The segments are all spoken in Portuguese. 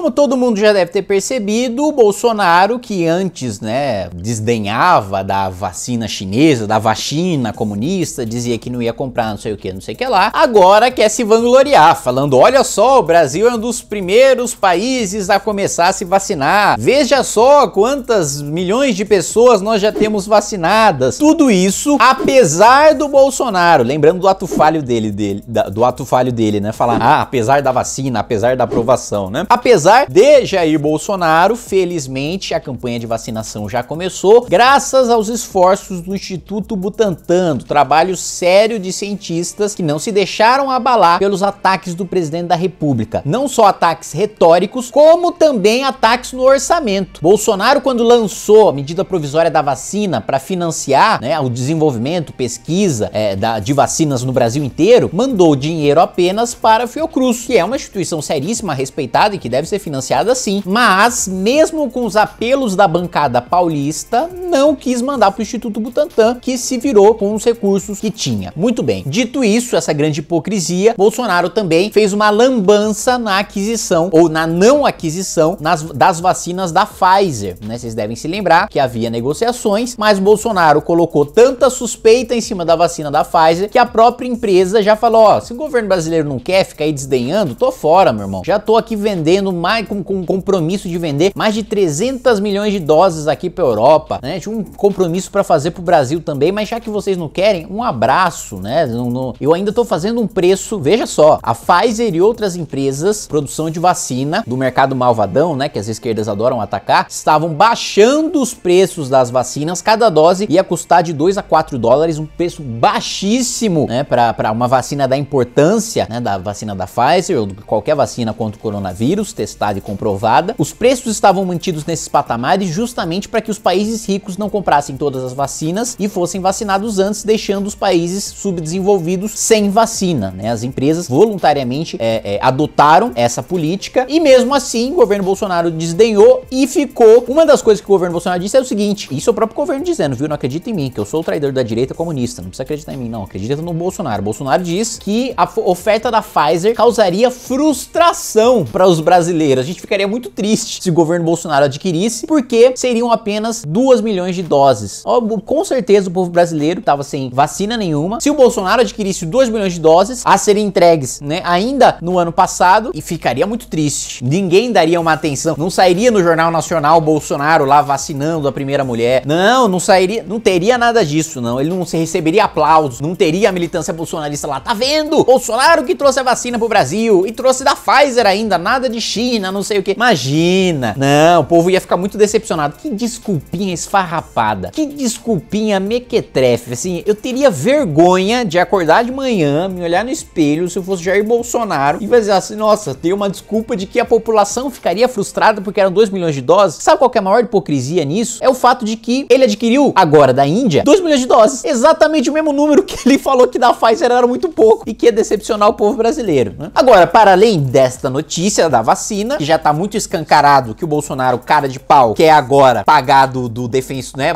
Como todo mundo já deve ter percebido, o Bolsonaro, que antes né, desdenhava da vacina chinesa, da vacina comunista, dizia que não ia comprar não sei o que, não sei o que lá, agora quer se vangloriar, falando: olha só, o Brasil é um dos primeiros países a começar a se vacinar, veja só quantas milhões de pessoas nós já temos vacinadas. Tudo isso apesar do Bolsonaro, lembrando do ato falho dele, dele da, do ato falho dele, né? Falar, ah, apesar da vacina, apesar da aprovação, né? Apesar Apesar de Jair Bolsonaro, felizmente a campanha de vacinação já começou, graças aos esforços do Instituto Butantan, do trabalho sério de cientistas que não se deixaram abalar pelos ataques do presidente da República. Não só ataques retóricos, como também ataques no orçamento. Bolsonaro, quando lançou a medida provisória da vacina para financiar né, o desenvolvimento, pesquisa é, da, de vacinas no Brasil inteiro, mandou dinheiro apenas para a Fiocruz, que é uma instituição seríssima, respeitada e que deve ser financiada sim, mas mesmo com os apelos da bancada paulista, não quis mandar para o Instituto Butantan, que se virou com os recursos que tinha. Muito bem. Dito isso, essa grande hipocrisia, Bolsonaro também fez uma lambança na aquisição ou na não aquisição nas, das vacinas da Pfizer, né? Vocês devem se lembrar que havia negociações, mas Bolsonaro colocou tanta suspeita em cima da vacina da Pfizer que a própria empresa já falou: ó, se o governo brasileiro não quer ficar aí desdenhando, tô fora, meu irmão. Já tô aqui vendendo mais com, com um compromisso de vender mais de 300 milhões de doses aqui para Europa, né? Tinha um compromisso para fazer para o Brasil também, mas já que vocês não querem, um abraço, né? No, no, eu ainda estou fazendo um preço, veja só, a Pfizer e outras empresas produção de vacina do mercado malvadão, né, que as esquerdas adoram atacar, estavam baixando os preços das vacinas, cada dose ia custar de 2 a 4 dólares, um preço baixíssimo, né, para uma vacina da importância, né, da vacina da Pfizer ou qualquer vacina contra o coronavírus, testada e comprovada, os preços estavam mantidos nesses patamares justamente para que os países ricos não comprassem todas as vacinas e fossem vacinados antes, deixando os países subdesenvolvidos sem vacina. Né? As empresas voluntariamente é, é, adotaram essa política e mesmo assim o governo Bolsonaro desdenhou e ficou. Uma das coisas que o governo Bolsonaro disse é o seguinte: isso é o próprio governo dizendo, viu? Não acredita em mim, que eu sou o traidor da direita comunista. Não precisa acreditar em mim, não. Acredita no Bolsonaro. Bolsonaro diz que a oferta da Pfizer causaria frustração para os brasileiros a gente ficaria muito triste se o governo Bolsonaro adquirisse, porque seriam apenas 2 milhões de doses. Com certeza o povo brasileiro estava sem vacina nenhuma. Se o Bolsonaro adquirisse 2 milhões de doses a serem entregues, né, ainda no ano passado, e ficaria muito triste. Ninguém daria uma atenção, não sairia no Jornal Nacional Bolsonaro lá vacinando a primeira mulher. Não, não sairia, não teria nada disso, não. Ele não receberia aplausos, não teria a militância bolsonarista lá. Tá vendo? Bolsonaro que trouxe a vacina pro Brasil e trouxe da Pfizer ainda, nada de China China, não sei o que. Imagina! Não, o povo ia ficar muito decepcionado. Que desculpinha esfarrapada. Que desculpinha mequetrefe. Assim, eu teria vergonha de acordar de manhã, me olhar no espelho se eu fosse Jair Bolsonaro e fazer assim, nossa, tem uma desculpa de que a população ficaria frustrada porque eram 2 milhões de doses. Sabe qual é a maior hipocrisia nisso? É o fato de que ele adquiriu agora da Índia 2 milhões de doses, exatamente o mesmo número que ele falou que da Pfizer era muito pouco e que ia decepcionar o povo brasileiro. Né? Agora, para além desta notícia da vacina, que já tá muito escancarado que o Bolsonaro, cara de pau, quer agora pagar do, defensor defenso, né?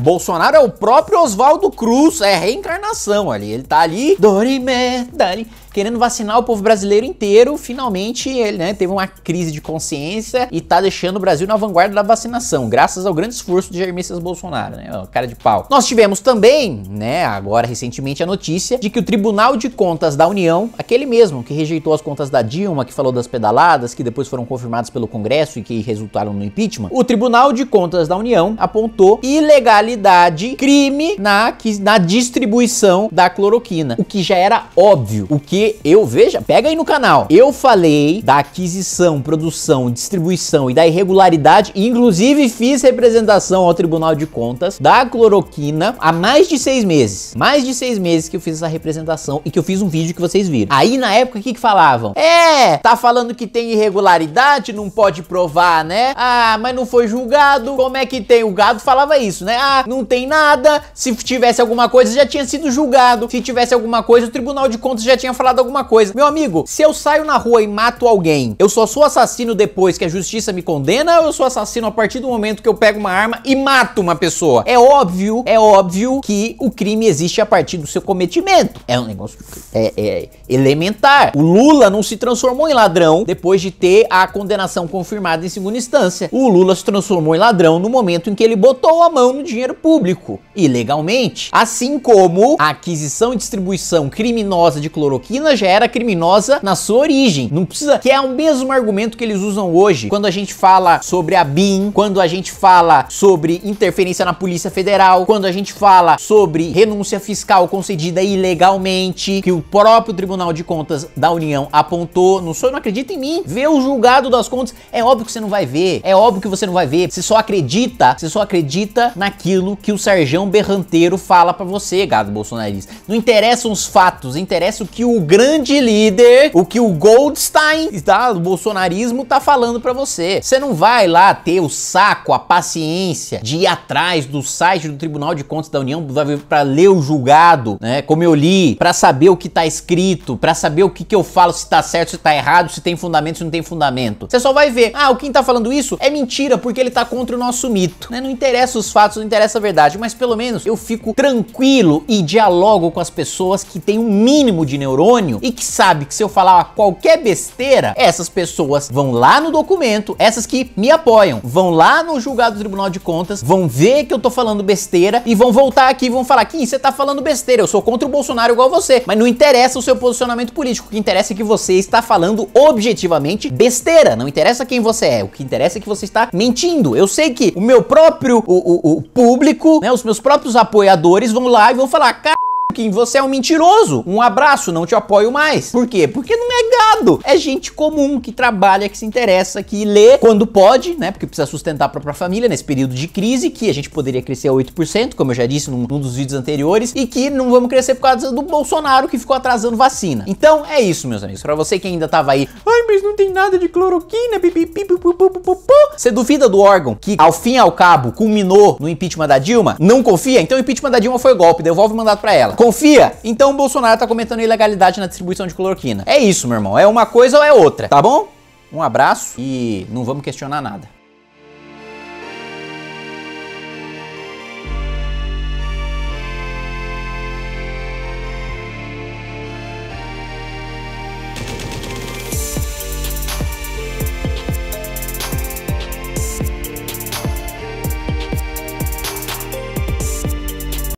Bolsonaro é o próprio Oswaldo Cruz, é reencarnação ali. Ele tá ali, Dorime, Dani querendo vacinar o povo brasileiro inteiro. Finalmente, ele né, teve uma crise de consciência e tá deixando o Brasil na vanguarda da vacinação, graças ao grande esforço de Jair Messias Bolsonaro, né? cara de pau. Nós tivemos também, né, agora recentemente, a notícia de que o Tribunal de Contas da União, aquele mesmo que rejeitou as contas da Dilma, que falou das pedaladas, que depois foram confirmados pelo Congresso e que resultaram no impeachment, o Tribunal de Contas da União apontou ilegalidade, crime na, na distribuição da cloroquina, o que já era óbvio. O que eu veja, pega aí no canal. Eu falei da aquisição, produção, distribuição e da irregularidade, inclusive fiz representação ao Tribunal de Contas da cloroquina há mais de seis meses. Mais de seis meses que eu fiz essa representação e que eu fiz um vídeo que vocês viram. Aí na época o que, que falavam? É, tá falando que tem irregularidade irregularidade, não pode provar, né? Ah, mas não foi julgado, como é que tem? O gado falava isso, né? Ah, não tem nada, se tivesse alguma coisa já tinha sido julgado, se tivesse alguma coisa o Tribunal de Contas já tinha falado alguma coisa. Meu amigo, se eu saio na rua e mato alguém, eu só sou assassino depois que a justiça me condena ou eu sou assassino a partir do momento que eu pego uma arma e mato uma pessoa? É óbvio, é óbvio que o crime existe a partir do seu cometimento. É um negócio é, é elementar. O Lula não se transformou em ladrão depois de ter a condenação confirmada em segunda instância. O Lula se transformou em ladrão no momento em que ele botou a mão no dinheiro público, ilegalmente. Assim como a aquisição e distribuição criminosa de cloroquina já era criminosa na sua origem. Não precisa. Que é o mesmo argumento que eles usam hoje quando a gente fala sobre a BIM, quando a gente fala sobre interferência na Polícia Federal, quando a gente fala sobre renúncia fiscal concedida ilegalmente, que o próprio Tribunal de Contas da União apontou. Não sou, não acredita em mim. Vê o julgado das contas, é óbvio que você não vai ver, é óbvio que você não vai ver. Você só acredita, você só acredita naquilo que o Serjão Berranteiro fala para você, gado bolsonarista. Não interessam os fatos, interessa o que o grande líder, o que o Goldstein tá, do bolsonarismo tá falando para você. Você não vai lá ter o saco, a paciência de ir atrás do site do Tribunal de Contas da União para ler o julgado, né? Como eu li, para saber o que tá escrito, para saber o que que eu falo, se tá certo, se tá errado, se tem fundamento, se não não tem fundamento. Você só vai ver, ah, o Kim tá falando isso é mentira porque ele tá contra o nosso mito. Né? Não interessa os fatos, não interessa a verdade, mas pelo menos eu fico tranquilo e dialogo com as pessoas que têm um mínimo de neurônio e que sabe que se eu falar qualquer besteira, essas pessoas vão lá no documento, essas que me apoiam, vão lá no julgado do Tribunal de Contas, vão ver que eu tô falando besteira e vão voltar aqui e vão falar: Kim, você tá falando besteira, eu sou contra o Bolsonaro igual você. Mas não interessa o seu posicionamento político, o que interessa é que você está falando objetivamente simplesmente besteira. Não interessa quem você é, o que interessa é que você está mentindo. Eu sei que o meu próprio, o, o, o público, né, os meus próprios apoiadores vão lá e vão falar, cara, Kim, você é um mentiroso. Um abraço, não te apoio mais. Por quê? Porque não é gado. É gente comum que trabalha, que se interessa, que lê quando pode, né? Porque precisa sustentar a própria família nesse período de crise, que a gente poderia crescer a 8%, como eu já disse num, num dos vídeos anteriores, e que não vamos crescer por causa do Bolsonaro que ficou atrasando vacina. Então é isso, meus amigos. Para você que ainda tava aí, ai, mas não tem nada de cloroquina, pipipi, você duvida do órgão que, ao fim e ao cabo, culminou no impeachment da Dilma? Não confia? Então o impeachment da Dilma foi golpe, devolve o mandato para ela. Confia? Então o Bolsonaro tá comentando ilegalidade na distribuição de cloroquina. É isso, meu irmão. É uma coisa ou é outra, tá bom? Um abraço e não vamos questionar nada.